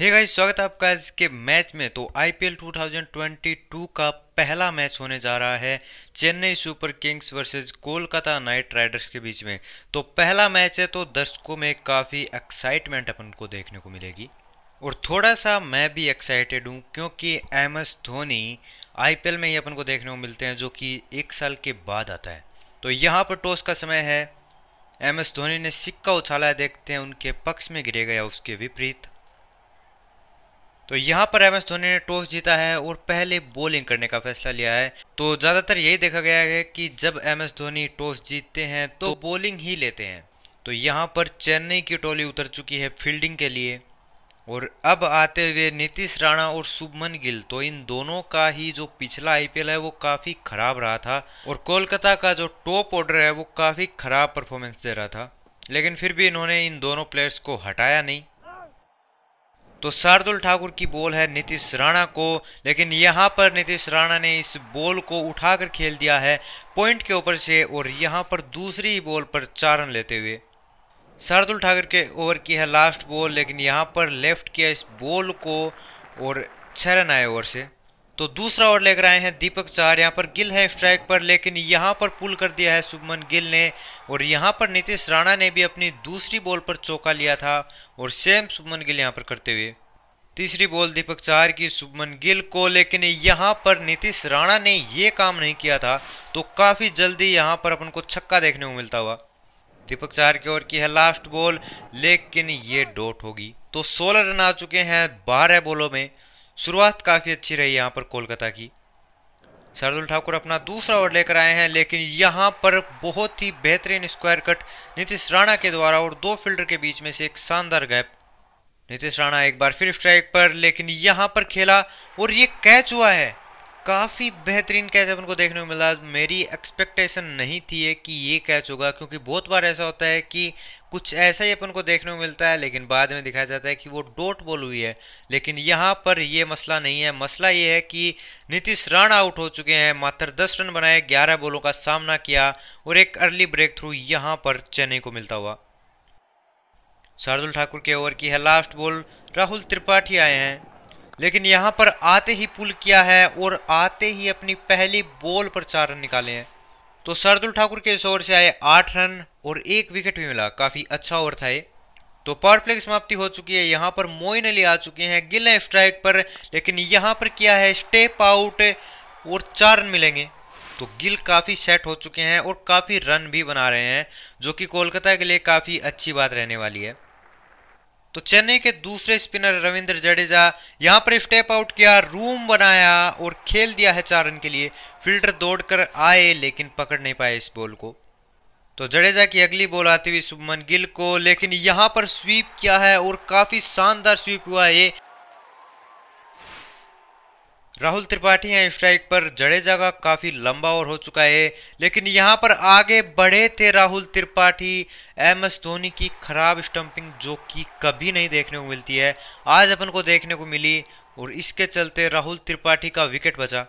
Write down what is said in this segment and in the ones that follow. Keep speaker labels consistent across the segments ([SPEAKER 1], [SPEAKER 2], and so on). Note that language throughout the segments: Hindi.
[SPEAKER 1] हे गाइस स्वागत है आपका आज के मैच में तो आईपीएल 2022 का पहला मैच होने जा रहा है Chennai super kings versus Kolkata knight riders के बीच में तो पहला मैच है तो दर्शकों में काफ़ी एक्साइटमेंट अपन को देखने को मिलेगी और थोड़ा सा मैं भी एक्साइटेड हूँ क्योंकि एम एस धोनी आईपीएल में ही अपन को देखने को मिलते हैं जो कि एक साल के बाद आता है तो यहाँ पर टॉस का समय है एम एस धोनी ने सिक्का उछाला है देखते हैं उनके पक्ष में गिरेगा या उसके विपरीत तो यहाँ पर एम एस धोनी ने टॉस जीता है और पहले बॉलिंग करने का फैसला लिया है तो ज़्यादातर यही देखा गया है कि जब एम एस धोनी टॉस जीतते हैं तो बॉलिंग ही लेते हैं तो यहाँ पर चेन्नई की टोली उतर चुकी है फील्डिंग के लिए और अब आते हुए नीतीश राणा और शुभमन गिल तो इन दोनों का ही जो पिछला आईपीएल है वो काफ़ी ख़राब रहा था और कोलकाता का जो टॉप ऑर्डर है वो काफ़ी ख़राब परफॉर्मेंस दे रहा था लेकिन फिर भी इन्होंने इन दोनों प्लेयर्स को हटाया नहीं तो शार्दुल ठाकुर की बॉल है नीतीश राणा को लेकिन यहाँ पर नीतीश राणा ने इस बॉल को उठाकर खेल दिया है पॉइंट के ऊपर से और यहाँ पर दूसरी बॉल पर चार रन लेते हुए शार्दुल ठाकुर के ओवर की है लास्ट बॉल लेकिन यहाँ पर लेफ्ट किया इस बॉल को और छः रन आए ओवर से तो दूसरा ओवर लेकर आए हैं दीपक चार यहाँ पर गिल है स्ट्राइक पर लेकिन यहाँ पर पुल कर दिया है शुभमन गिल ने और यहाँ पर नीतीश राणा ने भी अपनी दूसरी बॉल पर चौका लिया था और सेम शुभमन गिल यहाँ पर करते हुए तीसरी बॉल दीपक चार की शुभमन गिल को लेकिन यहाँ पर नीतीश राणा ने ये काम नहीं किया था तो काफ़ी जल्दी यहाँ पर अपन को छक्का देखने को मिलता हुआ दीपक चार की ओर की है लास्ट बॉल लेकिन ये डॉट होगी तो सोलह रन आ चुके हैं बारह बॉलों में शुरुआत काफ़ी अच्छी रही यहाँ पर कोलकाता की शार्दुल ठाकुर अपना दूसरा ओवर लेकर आए हैं लेकिन यहाँ पर बहुत ही बेहतरीन स्क्वायर कट नीतीश राणा के द्वारा और दो फील्डर के बीच में से एक शानदार गैप नीतीश राणा एक बार फिर स्ट्राइक पर लेकिन यहाँ पर खेला और ये कैच हुआ है काफ़ी बेहतरीन कैच अपन को देखने को मिला मेरी एक्सपेक्टेशन नहीं थी है कि ये कैच होगा क्योंकि बहुत बार ऐसा होता है कि कुछ ऐसा ही अपन को देखने को मिलता है लेकिन बाद में दिखाया जाता है कि वो डोट बॉल हुई है लेकिन यहाँ पर ये मसला नहीं है मसला ये है कि नीतीश राणा आउट हो चुके हैं मात्र दस रन बनाए ग्यारह बॉलों का सामना किया और एक अर्ली ब्रेक थ्रू यहाँ पर चेन्नई को मिलता हुआ शार्दुल ठाकुर के ओवर की है लास्ट बॉल राहुल त्रिपाठी आए हैं लेकिन यहाँ पर आते ही पुल किया है और आते ही अपनी पहली बॉल पर चार रन निकाले हैं तो सरदुल ठाकुर के इस ओवर से आए आठ रन और एक विकेट भी मिला काफ़ी अच्छा ओवर था ये तो पावर प्ले की समाप्ति हो चुकी है यहाँ पर मोइन अली आ चुके हैं गिल है स्ट्राइक पर लेकिन यहाँ पर किया है स्टेप आउट और चार रन मिलेंगे तो गिल काफ़ी सेट हो चुके हैं और काफ़ी रन भी बना रहे हैं जो कि कोलकाता के लिए काफ़ी अच्छी बात रहने वाली है तो चेन्नई के दूसरे स्पिनर रविंद्र जडेजा यहां पर स्टेप आउट किया रूम बनाया और खेल दिया है चार रन के लिए फील्डर दौड़कर आए लेकिन पकड़ नहीं पाए इस बॉल को तो जडेजा की अगली बॉल आती हुई शुभमन गिल को लेकिन यहां पर स्वीप किया है और काफी शानदार स्वीप हुआ ये राहुल त्रिपाठी हैं स्ट्राइक पर जडेजा का काफ़ी लंबा ओवर हो चुका है लेकिन यहां पर आगे बढ़े थे राहुल त्रिपाठी एम एस धोनी की खराब स्टंपिंग जो कि कभी नहीं देखने को मिलती है आज अपन को देखने को मिली और इसके चलते राहुल त्रिपाठी का विकेट बचा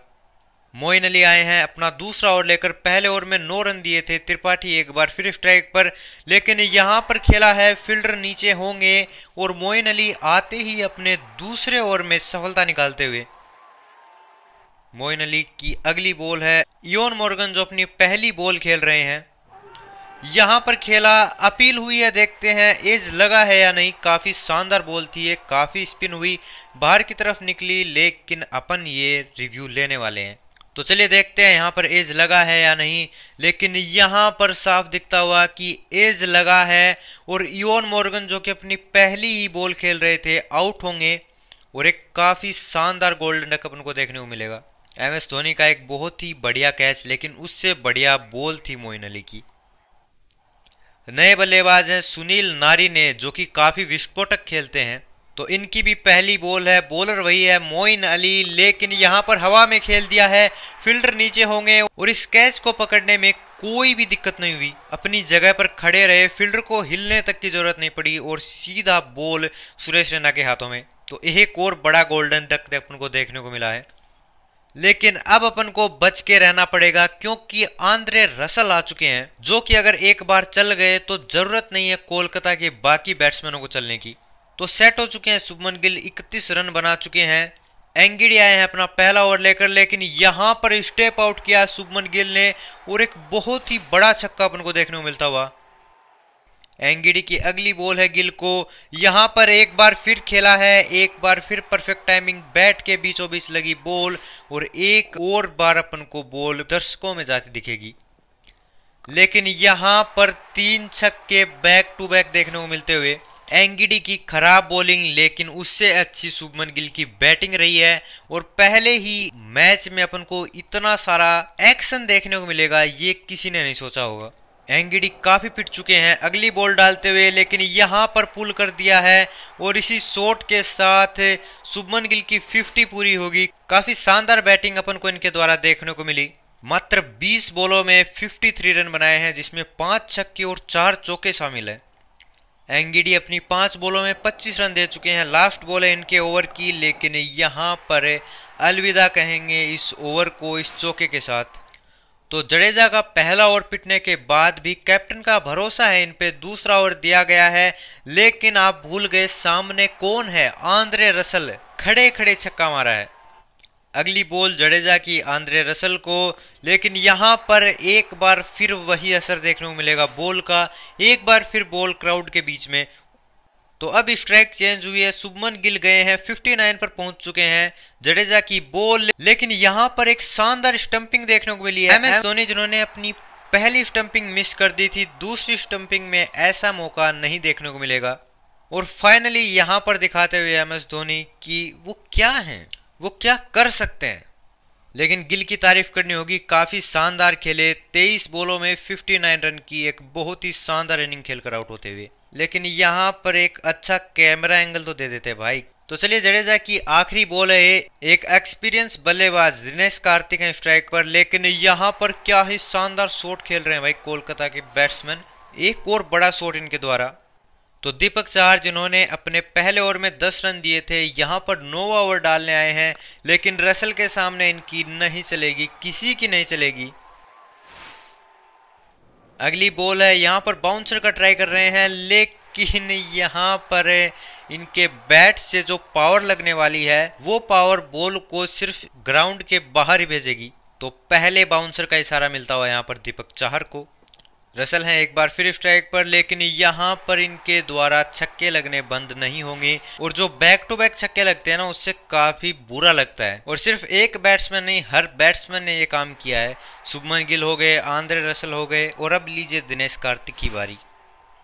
[SPEAKER 1] मोइन अली आए हैं अपना दूसरा ओवर लेकर पहले ओवर में नौ रन दिए थे त्रिपाठी एक बार फिर स्ट्राइक पर लेकिन यहां पर खेला है फील्डर नीचे होंगे और मोइन अली आते ही अपने दूसरे ओवर में सफलता निकालते हुए मोइन अली की अगली बॉल है योन मॉर्गन जो अपनी पहली बॉल खेल रहे हैं यहाँ पर खेला अपील हुई है देखते हैं एज लगा है या नहीं काफ़ी शानदार बॉल थी ये काफ़ी स्पिन हुई बाहर की तरफ निकली लेकिन अपन ये रिव्यू लेने वाले हैं तो चलिए देखते हैं यहाँ पर एज लगा है या नहीं लेकिन यहाँ पर साफ दिखता हुआ कि एज लगा है और योन मॉर्गन जो कि अपनी पहली ही बॉल खेल रहे थे आउट होंगे और एक काफ़ी शानदार गोल्डन डक अपन को देखने को मिलेगा एम एस धोनी का एक बहुत ही बढ़िया कैच लेकिन उससे बढ़िया बॉल थी मोइन अली की नए बल्लेबाज हैं सुनील नारी ने जो कि काफ़ी विस्फोटक खेलते हैं तो इनकी भी पहली बॉल है बॉलर वही है मोइन अली लेकिन यहां पर हवा में खेल दिया है फील्डर नीचे होंगे और इस कैच को पकड़ने में कोई भी दिक्कत नहीं हुई अपनी जगह पर खड़े रहे फील्डर को हिलने तक की ज़रूरत नहीं पड़ी और सीधा बॉल सुरेश रैना के हाथों में तो एक और बड़ा गोल्डन तक अपन को देखने को मिला है लेकिन अब अपन को बच के रहना पड़ेगा क्योंकि आंद्रे रसल आ चुके हैं जो कि अगर एक बार चल गए तो जरूरत नहीं है कोलकाता के बाकी बैट्समैनों को चलने की तो सेट हो चुके हैं सुभमन गिल 31 रन बना चुके हैं एंगिडी आए हैं अपना पहला ओवर लेकर लेकिन यहां पर स्टेप आउट किया सुभमन गिल ने और एक बहुत ही बड़ा छक्का अपन को देखने को मिलता हुआ एंगिडी की अगली बॉल है गिल को यहां पर एक बार फिर खेला है एक बार फिर परफेक्ट टाइमिंग बैट के बीचों बीच लगी बॉल और एक और बार अपन को बॉल दर्शकों में जाती दिखेगी लेकिन यहाँ पर तीन छक्के बैक टू बैक देखने को मिलते हुए एंगिडी की खराब बॉलिंग लेकिन उससे अच्छी शुभमन गिल की बैटिंग रही है और पहले ही मैच में अपन को इतना सारा एक्शन देखने को मिलेगा ये किसी ने नहीं सोचा होगा एंगिडी काफ़ी पिट चुके हैं अगली बॉल डालते हुए लेकिन यहां पर पुल कर दिया है और इसी शॉट के साथ सुबमन गिल की 50 पूरी होगी काफ़ी शानदार बैटिंग अपन को इनके द्वारा देखने को मिली मात्र 20 बॉलों में 53 रन बनाए हैं जिसमें पांच छक्के और चार चौके शामिल है एंगिडी अपनी पांच बॉलों में पच्चीस रन दे चुके हैं लास्ट बॉल है इनके ओवर की लेकिन यहाँ पर अलविदा कहेंगे इस ओवर को इस चौके के साथ तो जडेजा का पहला ओवर पिटने के बाद भी कैप्टन का भरोसा है इन पे दूसरा ओवर दिया गया है लेकिन आप भूल गए सामने कौन है आंद्रे रसल खड़े खड़े छक्का मारा है अगली बॉल जडेजा की आंद्रे रसल को लेकिन यहाँ पर एक बार फिर वही असर देखने को मिलेगा बॉल का एक बार फिर बॉल क्राउड के बीच में तो अब स्ट्राइक चेंज हुई है शुभमन गिल गए हैं 59 पर पहुंच चुके हैं जडेजा की बॉल लेकिन यहां पर एक शानदार स्टंपिंग देखने को मिली है एम एस धोनी जिन्होंने अपनी पहली स्टंपिंग मिस कर दी थी दूसरी स्टंपिंग में ऐसा मौका नहीं देखने को मिलेगा और फाइनली यहां पर दिखाते हुए एम एस धोनी कि वो क्या हैं वो क्या कर सकते हैं लेकिन गिल की तारीफ करनी होगी काफ़ी शानदार खेले 23 बॉलों में 59 रन की एक बहुत ही शानदार इनिंग खेलकर आउट होते हुए लेकिन यहाँ पर एक अच्छा कैमरा एंगल तो दे देते भाई तो चलिए जडेजा की आखिरी बॉल है एक एक्सपीरियंस बल्लेबाज दिनेश कार्तिक है स्ट्राइक पर लेकिन यहाँ पर क्या ही शानदार शॉट खेल रहे हैं भाई कोलकाता के बैट्समैन एक और बड़ा शॉट इनके द्वारा तो दीपक चार जिन्होंने अपने पहले ओवर में दस रन दिए थे यहाँ पर नौ ओवर डालने आए हैं लेकिन रसल के सामने इनकी नहीं चलेगी किसी की नहीं चलेगी अगली बॉल है यहाँ पर बाउंसर का ट्राई कर रहे हैं लेकिन यहाँ पर इनके बैट से जो पावर लगने वाली है वो पावर बॉल को सिर्फ ग्राउंड के बाहर ही भेजेगी तो पहले बाउंसर का इशारा मिलता हुआ यहाँ पर दीपक चाहर को रसल हैं एक बार फिर स्ट्राइक पर लेकिन यहाँ पर इनके द्वारा छक्के लगने बंद नहीं होंगे और जो बैक टू बैक छक्के लगते हैं ना उससे काफी बुरा लगता है और सिर्फ एक बैट्समैन नहीं हर बैट्समैन ने ये काम किया है शुभमन गिल हो गए आंद्रे रसल हो गए और अब लीजिए दिनेश कार्तिक की बारी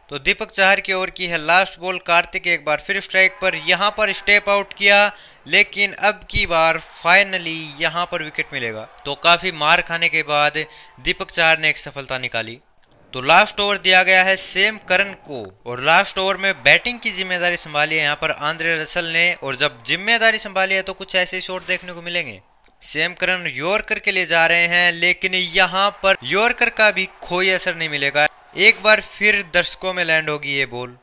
[SPEAKER 1] तो दीपक चाहर की ओर की है लास्ट बॉल कार्तिक एक बार फिर स्ट्राइक पर यहाँ पर स्टेप आउट किया लेकिन अब की बार फाइनली यहाँ पर विकेट मिलेगा तो काफ़ी मार खाने के बाद दीपक चाहर ने एक सफलता निकाली तो लास्ट ओवर दिया गया है सेम करन को और लास्ट ओवर में बैटिंग की जिम्मेदारी संभाली है यहाँ पर आंद्रे रसल ने और जब जिम्मेदारी संभाली है तो कुछ ऐसे शॉट देखने को मिलेंगे सेम करन यॉर्कर के लिए जा रहे हैं लेकिन यहाँ पर यॉर्कर का भी कोई असर नहीं मिलेगा एक बार फिर दर्शकों में लैंड होगी ये बॉल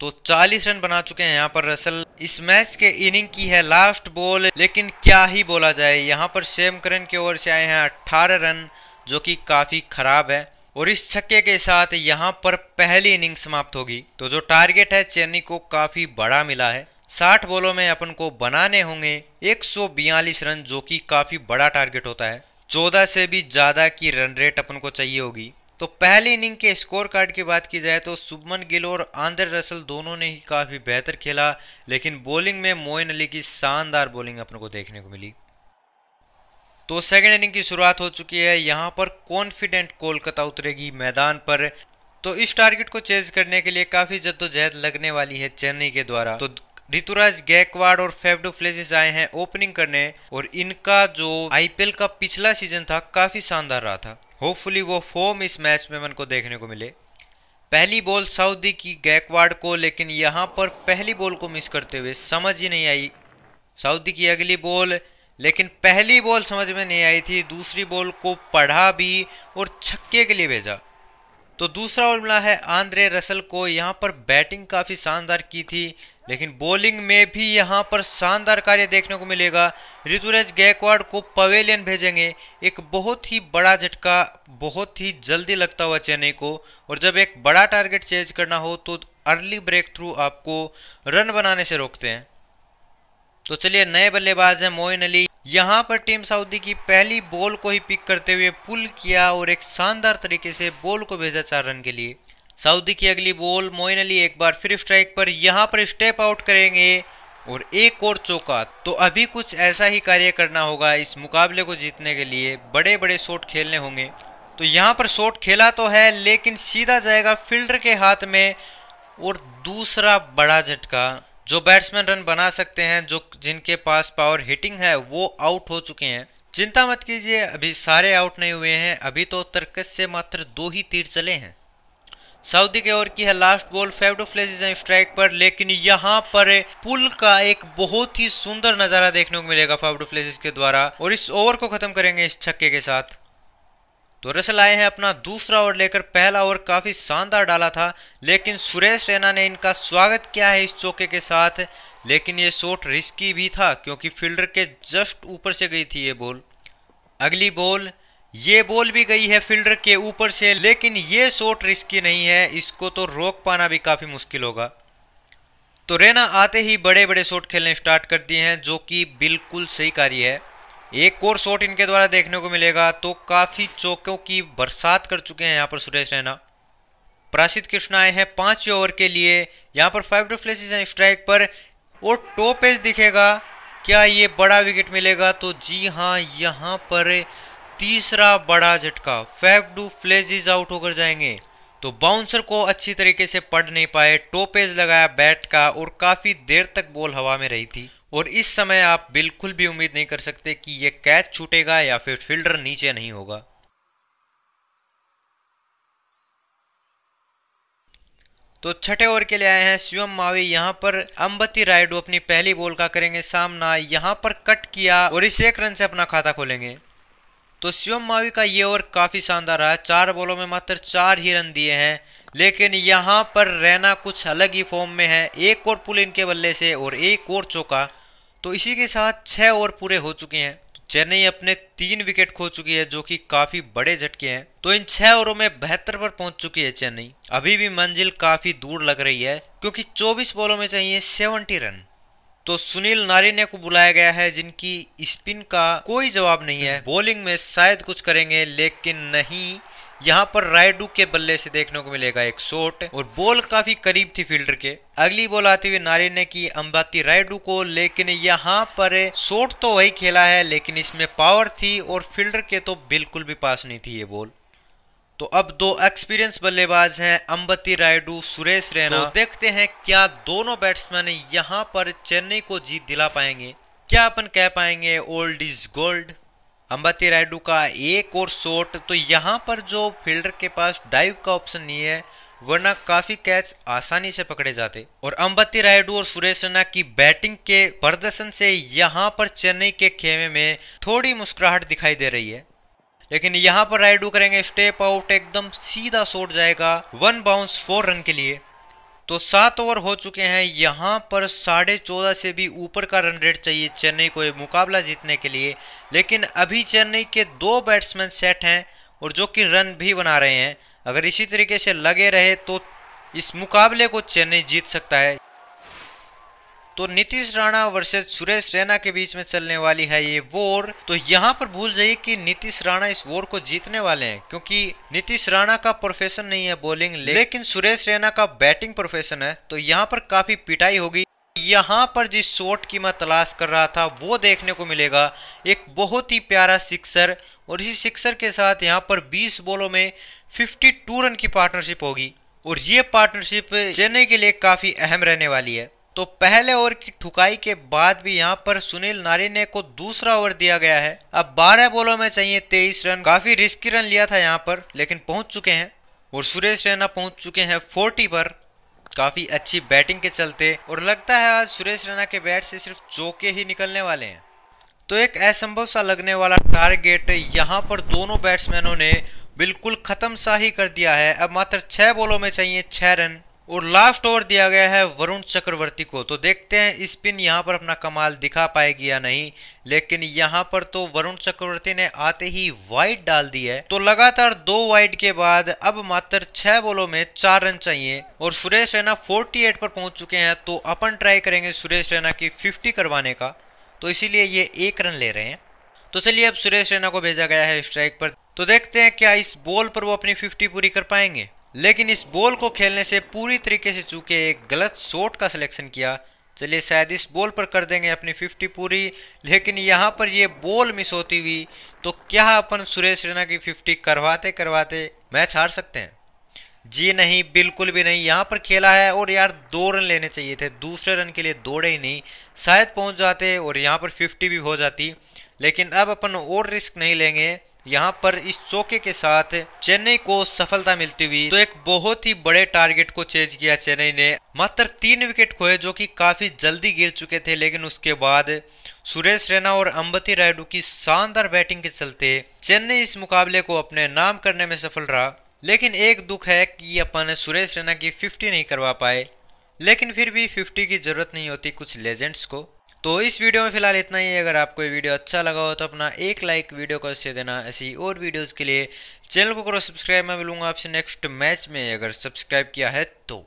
[SPEAKER 1] तो 40 रन बना चुके हैं यहाँ पर रसल इस मैच के इनिंग की है लास्ट बॉल लेकिन क्या ही बोला जाए यहाँ पर सेम करन के ओवर से आए हैं 18 रन जो कि काफ़ी खराब है और इस छक्के के साथ यहां पर पहली इनिंग समाप्त होगी तो जो टारगेट है चेन्नई को काफी बड़ा मिला है 60 बॉलों में अपन को बनाने होंगे एक रन जो कि काफी बड़ा टारगेट होता है 14 से भी ज्यादा की रन रेट अपन को चाहिए होगी तो पहली इनिंग के स्कोर कार्ड की बात की जाए तो सुभमन गिल और आंद्र रसल दोनों ने ही काफी बेहतर खेला लेकिन बॉलिंग में मोइन अली की शानदार बॉलिंग अपन को देखने को मिली तो सेकेंड इनिंग की शुरुआत हो चुकी है यहाँ पर कॉन्फिडेंट कोलकाता उतरेगी मैदान पर तो इस टारगेट को चेज करने के लिए काफी जद्दोजहद लगने वाली है चेन्नई के द्वारा तो ऋतुराज गैकवाड़ और फेवडो फ्लेजिस आए हैं ओपनिंग करने और इनका जो आईपीएल का पिछला सीजन था काफी शानदार रहा था होपफुली वो फॉर्म इस मैच में मन को देखने को मिले पहली बॉल सऊदी की गैकवाड़ को लेकिन यहाँ पर पहली बॉल को मिस करते हुए समझ ही नहीं आई सऊदी की अगली बॉल लेकिन पहली बॉल समझ में नहीं आई थी दूसरी बॉल को पढ़ा भी और छक्के के लिए भेजा तो दूसरा बॉल मिला है आंद्रे रसल को यहाँ पर बैटिंग काफ़ी शानदार की थी लेकिन बॉलिंग में भी यहाँ पर शानदार कार्य देखने को मिलेगा ऋतुराज गायकवाड़ को पवेलियन भेजेंगे एक बहुत ही बड़ा झटका बहुत ही जल्दी लगता हुआ चेन्नई को और जब एक बड़ा टारगेट चेंज करना हो तो अर्ली ब्रेक थ्रू आपको रन बनाने से रोकते हैं तो चलिए नए बल्लेबाज हैं मोइन अली यहाँ पर टीम सऊदी की पहली बॉल को ही पिक करते हुए पुल किया और एक शानदार तरीके से बॉल को भेजा चार रन के लिए सऊदी की अगली बॉल मोइन अली एक बार फिर स्ट्राइक पर यहाँ पर स्टेप आउट करेंगे और एक और चौका तो अभी कुछ ऐसा ही कार्य करना होगा इस मुकाबले को जीतने के लिए बड़े बड़े शॉट खेलने होंगे तो यहाँ पर शॉट खेला तो है लेकिन सीधा जाएगा फील्डर के हाथ में और दूसरा बड़ा झटका जो बैट्समैन रन बना सकते हैं जो जिनके पास पावर हिटिंग है वो आउट हो चुके हैं चिंता मत कीजिए अभी सारे आउट नहीं हुए हैं अभी तो तर्कस से मात्र दो ही तीर चले हैं सऊदी के ओर की है last ball Faf du Plessis strike पर लेकिन यहाँ पर पुल का एक बहुत ही सुंदर नज़ारा देखने को मिलेगा फेवडो फ्लेज के द्वारा और इस ओवर को खत्म करेंगे इस छक्के के साथ तो रसल आए हैं अपना दूसरा ओवर लेकर पहला ओवर काफ़ी शानदार डाला था लेकिन सुरेश रैना ने इनका स्वागत किया है इस चौके के साथ लेकिन ये शॉट रिस्की भी था क्योंकि फील्डर के जस्ट ऊपर से गई थी ये बॉल अगली बॉल ये बॉल भी गई है फील्डर के ऊपर से लेकिन ये शॉट रिस्की नहीं है इसको तो रोक पाना भी काफ़ी मुश्किल होगा तो रैना आते ही बड़े बड़े शॉट खेलने स्टार्ट कर दिए हैं जो कि बिल्कुल सही कार्य है एक और शॉट इनके द्वारा देखने को मिलेगा तो काफी चौकों की बरसात कर चुके हैं यहाँ पर सुरेश रैना प्राशित कृष्ण आए हैं पांच ओवर के लिए यहाँ पर फाइव टू फ्लेसिस स्ट्राइक पर और टॉप एज दिखेगा क्या ये बड़ा विकेट मिलेगा तो जी हाँ यहाँ पर तीसरा बड़ा झटका फाइव टू फ्लेजिज आउट होकर जाएंगे तो बाउंसर को अच्छी तरीके से पढ़ नहीं पाए टोपेज लगाया बैट का और काफी देर तक बॉल हवा में रही थी और इस समय आप बिल्कुल भी उम्मीद नहीं कर सकते कि यह कैच छूटेगा या फिर फील्डर नीचे नहीं होगा तो छठे ओवर के लिए आए हैं शिवम मावी यहाँ पर अम्बती रायडू अपनी पहली बॉल का करेंगे सामना यहाँ पर कट किया और इस एक रन से अपना खाता खोलेंगे तो शिवम मावी का ये ओवर काफ़ी शानदार रहा चार बॉलों में मात्र चार ही रन दिए हैं लेकिन यहाँ पर रैना कुछ अलग ही फॉर्म में है एक और पुल इनके बल्ले से और एक और चौका तो इसी के साथ छः ओवर पूरे हो चुके हैं चेन्नई अपने तीन विकेट खो चुकी है जो कि काफी बड़े झटके हैं तो इन छह ओवरों में बेहतर पर पहुंच चुकी है चेन्नई अभी भी मंजिल काफी दूर लग रही है क्योंकि 24 बॉलों में चाहिए 70 रन तो सुनील नारिने को बुलाया गया है जिनकी स्पिन का कोई जवाब नहीं है बॉलिंग में शायद कुछ करेंगे लेकिन नहीं यहाँ पर रायडू के बल्ले से देखने को मिलेगा एक शॉट और बॉल काफी करीब थी फील्डर के अगली बॉल आते हुए नारे ने की अंबाती रायडू को लेकिन यहाँ पर शॉट तो वही खेला है लेकिन इसमें पावर थी और फील्डर के तो बिल्कुल भी पास नहीं थी ये बॉल तो अब दो एक्सपीरियंस बल्लेबाज हैं अंबती रायडू सुरेश रैना तो देखते हैं क्या दोनों बैट्समैन यहाँ पर चेन्नई को जीत दिला पाएंगे क्या अपन कह पाएंगे old is gold Ambati Rayudu का एक और शॉट तो यहाँ पर जो फील्डर के पास डाइव का ऑप्शन नहीं है वरना काफी कैच आसानी से पकड़े जाते और अम्बती रायडू और सुरेश रैना की बैटिंग के प्रदर्शन से यहाँ पर चेन्नई के खेमे में थोड़ी मुस्कुराहट दिखाई दे रही है लेकिन यहाँ पर रायडू करेंगे स्टेप आउट एकदम सीधा शॉट जाएगा वन बाउंस फोर रन के लिए तो सात ओवर हो चुके हैं यहाँ पर साढ़े चौदह से भी ऊपर का रन रेट चाहिए चेन्नई को ये मुकाबला जीतने के लिए लेकिन अभी चेन्नई के दो बैट्समैन सेट हैं और जो कि रन भी बना रहे हैं अगर इसी तरीके से लगे रहे तो इस मुकाबले को चेन्नई जीत सकता है तो नीतीश राणा वर्सेज सुरेश रैना के बीच में चलने वाली है ये वोर तो यहाँ पर भूल जाइए कि नीतीश राणा इस वोर को जीतने वाले हैं क्योंकि नीतीश राणा का प्रोफेशन नहीं है बॉलिंग लेकिन सुरेश रैना का बैटिंग प्रोफेशन है तो यहाँ पर काफी पिटाई होगी यहाँ पर जिस शॉट की मैं तलाश कर रहा था वो देखने को मिलेगा एक बहुत ही प्यारा सिक्सर और इसी सिक्सर के साथ यहाँ पर बीस बॉलों में फिफ्टी रन की पार्टनरशिप होगी और ये पार्टनरशिप चेन्नई के लिए काफ़ी अहम रहने वाली है तो पहले ओवर की ठुकाई के बाद भी यहाँ पर सुनील नारिने को दूसरा ओवर दिया गया है अब 12 बॉलों में चाहिए 23 रन काफी रिस्की रन लिया था यहाँ पर लेकिन पहुंच चुके हैं और सुरेश रैना पहुंच चुके हैं फोर्टी पर काफी अच्छी बैटिंग के चलते और लगता है आज सुरेश रैना के बैट से सिर्फ चौके ही निकलने वाले हैं तो एक असंभव सा लगने वाला टारगेट यहाँ पर दोनों बैट्समैनों ने बिल्कुल खत्म सा ही कर दिया है अब मात्र छह बॉलों में चाहिए छह रन और लास्ट ओवर दिया गया है वरुण चक्रवर्ती को तो देखते हैं स्पिन यहाँ पर अपना कमाल दिखा पाएगी या नहीं लेकिन यहाँ पर तो वरुण चक्रवर्ती ने आते ही वाइड डाल दी है तो लगातार दो वाइड के बाद अब मात्र छह बॉलों में चार रन चाहिए और सुरेश रैना 48 पर पहुंच चुके हैं तो अपन ट्राई करेंगे सुरेश रैना की फिफ्टी करवाने का तो इसीलिए ये एक रन ले रहे हैं तो चलिए अब सुरेश रैना को भेजा गया है स्ट्राइक पर तो देखते हैं क्या इस बॉल पर वो अपनी फिफ्टी पूरी कर पाएंगे लेकिन इस बॉल को खेलने से पूरी तरीके से चूके एक गलत शॉट का सिलेक्शन किया चलिए शायद इस बॉल पर कर देंगे अपनी 50 पूरी लेकिन यहाँ पर ये बॉल मिस होती हुई तो क्या अपन सुरेश रैना की 50 करवाते करवाते मैच हार सकते हैं जी नहीं बिल्कुल भी नहीं यहाँ पर खेला है और यार दो रन लेने चाहिए थे दूसरे रन के लिए दौड़े ही नहीं शायद पहुँच जाते और यहाँ पर फिफ्टी भी हो जाती लेकिन अब अपन और रिस्क नहीं लेंगे यहाँ पर इस चौके के साथ चेन्नई को सफलता मिलती हुई तो एक बहुत ही बड़े टारगेट को चेज किया चेन्नई ने मात्र तीन विकेट खोए जो कि काफी जल्दी गिर चुके थे लेकिन उसके बाद सुरेश रैना और अम्बती रायडू की शानदार बैटिंग के चलते चेन्नई इस मुकाबले को अपने नाम करने में सफल रहा लेकिन एक दुख है कि अपन सुरेश रैना की फिफ्टी नहीं करवा पाए लेकिन फिर भी फिफ्टी की जरूरत नहीं होती कुछ लेजेंड्स को तो इस वीडियो में फिलहाल इतना ही अगर आपको ये वीडियो अच्छा लगा हो तो अपना एक लाइक वीडियो को से देना ऐसी और वीडियोज़ के लिए चैनल को करो सब्सक्राइब मैं मिलूंगा आपसे नेक्स्ट मैच में अगर सब्सक्राइब किया है तो